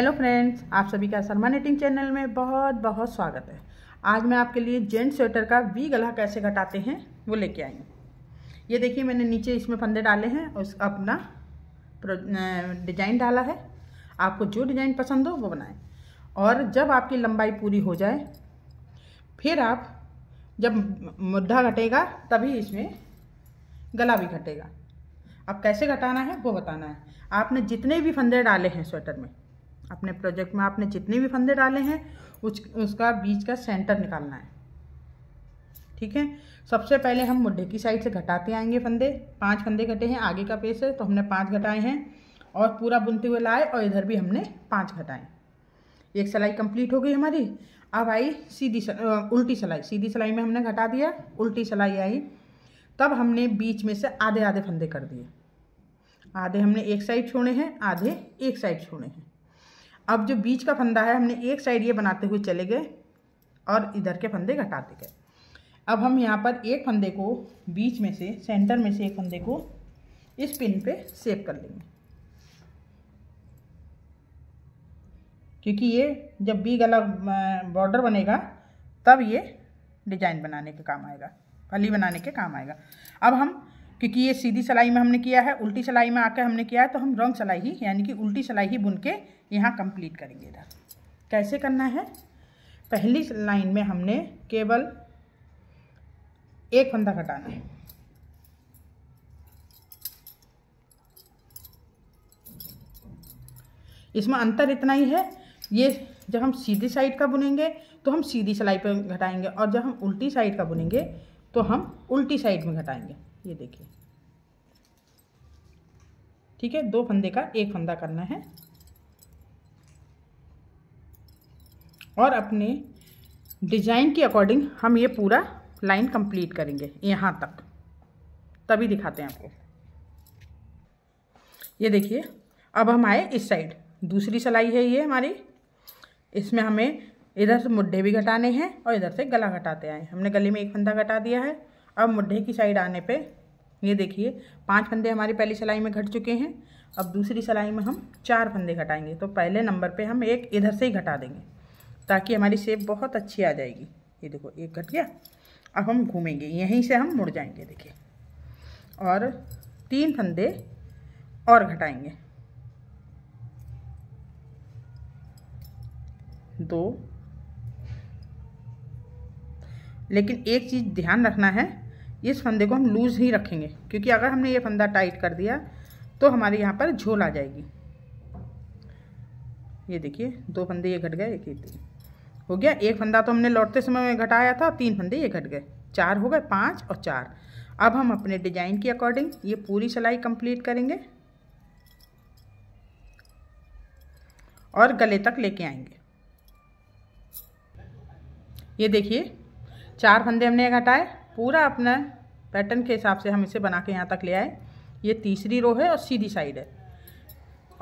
Hello friends आप सभी का शर्मा नेटिंग चैनल में बहुत बहुत स्वागत है आज मैं आपके लिए जेंट स्वेटर का वी गला कैसे घटाते हैं वो लेके आई हूँ ये देखिए मैंने नीचे इसमें फंदे डाले हैं और अपना डिजाइन डाला है आपको जो डिजाइन पसंद हो वो बनाएं और जब आपकी लंबाई पूरी हो जाए फिर आप जब मुद्दा घटेगा तभी इसमें गला भी घटेगा अब कैसे घटाना है वो बताना है आपने जितने भी फंदे डाले हैं स्वेटर में अपने प्रोजेक्ट में आपने जितने भी फंदे डाले हैं उस उसका बीच का सेंटर निकालना है ठीक है सबसे पहले हम मुड्ढे की साइड से घटाते आएंगे फंदे पांच फंदे घटे हैं आगे का पेस है तो हमने पांच घटाए हैं और पूरा बुनते हुए लाए और इधर भी हमने पांच घटाए एक सिलाई कंप्लीट हो गई हमारी अब आई सीधी उल्टी सिलाई सीधी सिलाई में हमने घटा दिया उल्टी सिलाई आई तब हमने बीच में से आधे आधे फंदे कर दिए आधे हमने एक साइड छोड़े हैं आधे एक साइड छोड़े हैं अब जो बीच का फंदा है हमने एक साइड ये बनाते हुए चले गए और इधर के फंदे घटाते गए अब हम यहाँ पर एक फंदे को बीच में से सेंटर में से एक फंदे को इस पिन पे सेव कर लेंगे क्योंकि ये जब बी गला बॉर्डर बनेगा तब ये डिजाइन बनाने के काम आएगा फली बनाने के काम आएगा अब हम क्योंकि ये सीधी सिलाई में हमने किया है उल्टी सिलाई में आकर हमने किया है तो हम रॉन्ग सिलाई ही यानी कि उल्टी सिलाई ही बुन के यहाँ कंप्लीट करेंगे इधर कैसे करना है पहली लाइन में हमने केवल एक फंदा घटाना है इसमें अंतर इतना ही है ये जब हम सीधी साइड का बुनेंगे तो हम सीधी सिलाई पर घटाएंगे और जब हम उल्टी साइड का बुनेंगे तो हम उल्टी साइड में घटाएंगे ये देखिए ठीक है दो फंदे का एक फंदा करना है और अपने डिजाइन के अकॉर्डिंग हम ये पूरा लाइन कंप्लीट करेंगे यहाँ तक तभी दिखाते हैं आपको ये देखिए अब हम आए इस साइड दूसरी सिलाई है ये हमारी इसमें हमें इधर से मुड्ढे भी घटाने हैं और इधर से गला घटाते आए हमने गले में एक फंदा घटा दिया है अब मुड्ढे की साइड आने पे ये देखिए पांच फंदे हमारी पहली सिलाई में घट चुके हैं अब दूसरी सिलाई में हम चार फंदे घटाएंगे तो पहले नंबर पे हम एक इधर से ही घटा देंगे ताकि हमारी सेप बहुत अच्छी आ जाएगी ये देखो एक घट गया अब हम घूमेंगे यहीं से हम मुड़ जाएंगे देखिए और तीन फंदे और घटाएंगे दो लेकिन एक चीज़ ध्यान रखना है इस फंदे को हम लूज़ ही रखेंगे क्योंकि अगर हमने ये फंदा टाइट कर दिया तो हमारे यहाँ पर झोल आ जाएगी ये देखिए दो फंदे ये घट गए एक ही हो गया एक फंदा तो हमने लौटते समय में घटाया था तीन फंदे ये घट गए चार हो गए पाँच और चार अब हम अपने डिजाइन के अकॉर्डिंग ये पूरी सिलाई कंप्लीट करेंगे और गले तक लेके आएंगे ये देखिए चार फंदे हमने घटाए पूरा अपना पैटर्न के हिसाब से हम इसे बना के यहाँ तक ले आए ये तीसरी रो है और सीधी साइड है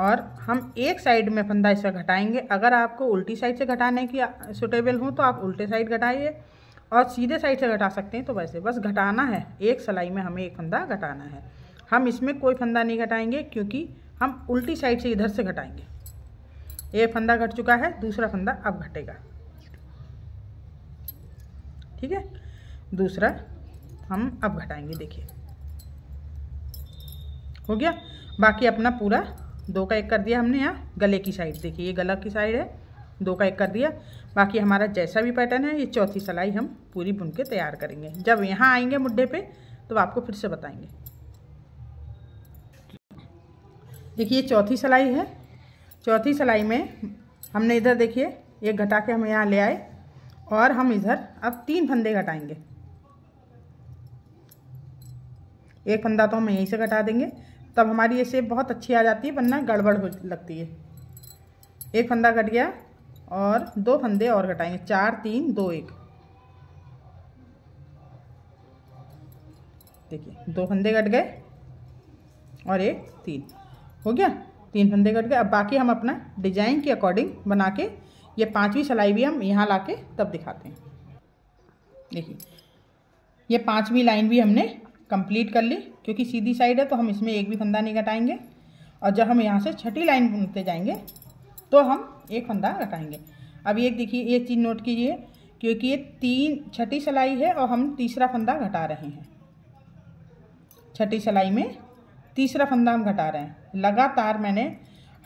और हम एक साइड में फंदा इसका घटाएंगे अगर आपको उल्टी साइड से घटाने की सुटेबल हो तो आप उल्टे साइड घटाइए और सीधे साइड से घटा सकते हैं तो वैसे बस घटाना है एक सिलाई में हमें एक फंदा घटाना है हम इसमें कोई फंदा नहीं घटाएंगे क्योंकि हम उल्टी साइड से इधर से घटाएंगे एक फंदा घट चुका है दूसरा फंदा अब घटेगा ठीक है दूसरा हम अब घटाएंगे देखिए हो गया बाकी अपना पूरा दो का एक कर दिया हमने यहाँ गले की साइड देखिए ये गला की साइड है दो का एक कर दिया बाकी हमारा जैसा भी पैटर्न है ये चौथी सलाई हम पूरी बुन के तैयार करेंगे जब यहाँ आएंगे मुड्ढे पे तो आपको फिर से बताएंगे देखिए ये चौथी सलाई है चौथी सलाई में हमने इधर देखिए एक घटा के हम यहाँ ले आए और हम इधर अब तीन फंदे घटाएंगे एक फंदा तो हम यहीं से घटा देंगे तब हमारी ये शेप बहुत अच्छी आ जाती है वरना गड़बड़ हो लगती है एक फंदा घट गया और दो फंदे और घटाएंगे चार तीन दो एक देखिए दो फंदे कट गए और एक तीन हो गया तीन फंदे कट गए अब बाकी हम अपना डिजाइन के अकॉर्डिंग बना के ये पांचवी सिलाई भी हम यहाँ ला के तब दिखाते हैं देखिए ये पांचवी लाइन भी हमने कंप्लीट कर ली क्योंकि सीधी साइड है तो हम इसमें एक भी फंदा नहीं घटाएंगे और जब हम यहाँ से छठी लाइन बुनते जाएंगे तो हम एक फंदा घटाएंगे अब एक देखिए एक चीज़ नोट कीजिए क्योंकि ये तीन छठी सिलाई है और हम तीसरा फंदा घटा रहे हैं छठी सिलाई में तीसरा फंदा हम घटा रहे हैं लगातार मैंने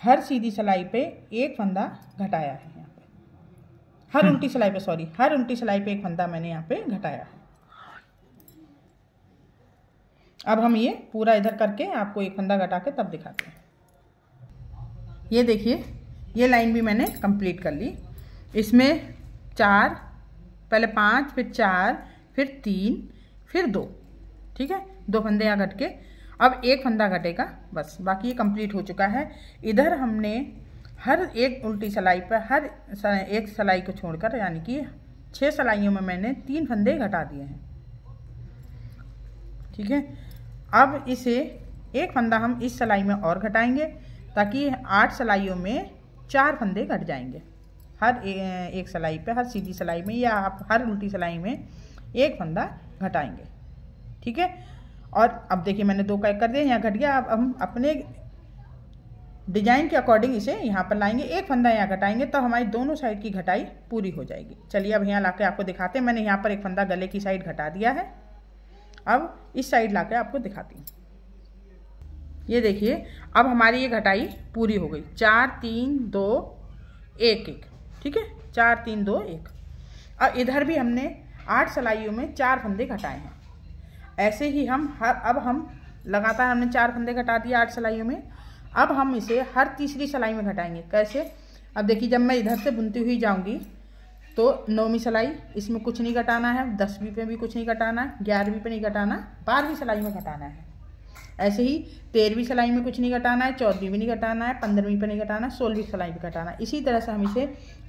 हर सीधी सिलाई पे एक फंदा घटाया है हर हम्म। उल्टी सिलाई पे सॉरी हर उल्टी सिलाई पे एक फंदा मैंने यहाँ पे घटाया अब हम ये पूरा इधर करके आपको एक फंदा घटा के तब दिखाते हैं ये देखिए ये लाइन भी मैंने कंप्लीट कर ली इसमें चार पहले पाँच फिर चार फिर तीन फिर दो ठीक है दो फंदे यहाँ घट के अब एक फंदा घटेगा बस बाकी ये कंप्लीट हो चुका है इधर हमने हर एक उल्टी सिलाई पर हर एक सिलाई को छोड़कर यानी कि छः सिलाइयों में मैंने तीन फंदे घटा दिए हैं ठीक है अब इसे एक फंदा हम इस सिलाई में और घटाएंगे ताकि आठ सिलाइयों में चार फंदे घट जाएंगे हर एक सिलाई पर हर सीधी सिलाई में या आप हर उल्टी सिलाई में एक फंदा घटाएंगे ठीक है और अब देखिए मैंने दो का एक कर दिया यहाँ घट गया अब हम अपने डिजाइन के अकॉर्डिंग इसे यहाँ पर लाएंगे एक फंदा यहाँ घटाएंगे तो हमारी दोनों साइड की घटाई पूरी हो जाएगी चलिए अब यहाँ ला के आपको दिखाते हैं मैंने यहाँ पर एक फंदा गले की साइड घटा दिया है अब इस साइड ला आपको दिखाती हूँ ये देखिए अब हमारी ये घटाई पूरी हो गई चार तीन दो एक एक ठीक है चार तीन दो एक और इधर भी हमने आठ सलाइयों में चार फंदे घटाए हैं ऐसे ही हम हर अब हम लगातार हमने चार फंदे घटा दिए आठ सलाइयों में अब हम इसे हर तीसरी सिलाई में घटाएंगे कैसे अब देखिए जब मैं इधर से बुनती हुई जाऊंगी तो नौवीं सिलाई इसमें कुछ नहीं घटाना है दसवीं पे भी कुछ नहीं घटाना है ग्यारहवीं पे नहीं घटाना बारहवीं सिलाई में घटाना है ऐसे ही तेरहवीं सिलाई में कुछ नहीं घटाना है चौदहवीं भी नहीं घटाना है पंद्रहवीं पे नहीं घटाना है सोलहवीं सिलाई में घटाना इसी तरह से हम इसे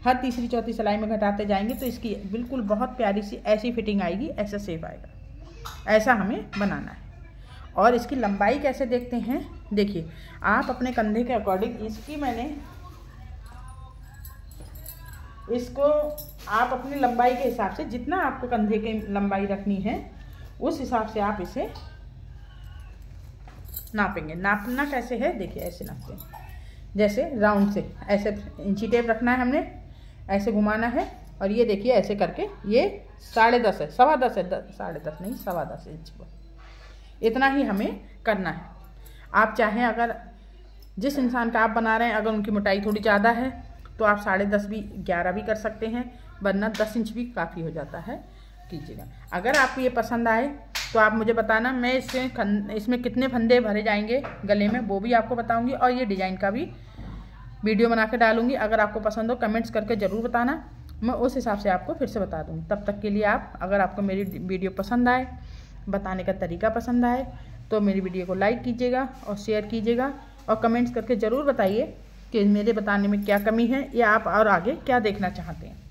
हर तीसरी चौथी सिलाई में घटाते जाएंगे तो इसकी बिल्कुल बहुत प्यारी सी ऐसी फिटिंग आएगी ऐसा सेफ आएगा ऐसा हमें बनाना है और इसकी लंबाई कैसे देखते हैं देखिए आप अपने कंधे के अकॉर्डिंग इसकी मैंने इसको आप अपनी लंबाई के हिसाब से जितना आपको कंधे की लंबाई रखनी है उस हिसाब से आप इसे नापेंगे नापना कैसे है देखिए ऐसे नापते हैं जैसे राउंड से ऐसे इंची टेप रखना है हमने ऐसे घुमाना है और ये देखिए ऐसे करके ये साढ़े दस है सवा दस है साढ़े दस नहीं सवा दस इंच पर इतना ही हमें करना है आप चाहें अगर जिस इंसान का आप बना रहे हैं अगर उनकी मोटाई थोड़ी ज़्यादा है तो आप साढ़े दस भी ग्यारह भी कर सकते हैं वरना दस इंच भी काफ़ी हो जाता है कीजिएगा अगर आपको ये पसंद आए तो आप मुझे बताना मैं इससे इसमें कितने फंदे भरे जाएंगे गले में वो भी आपको बताऊँगी और ये डिज़ाइन का भी वीडियो बना के डालूंगी अगर आपको पसंद हो कमेंट्स करके ज़रूर बताना मैं उस हिसाब से आपको फिर से बता दूँगी तब तक के लिए आप अगर आपको मेरी वीडियो पसंद आए बताने का तरीका पसंद आए तो मेरी वीडियो को लाइक कीजिएगा और शेयर कीजिएगा और कमेंट्स करके ज़रूर बताइए कि मेरे बताने में क्या कमी है या आप और आगे क्या देखना चाहते हैं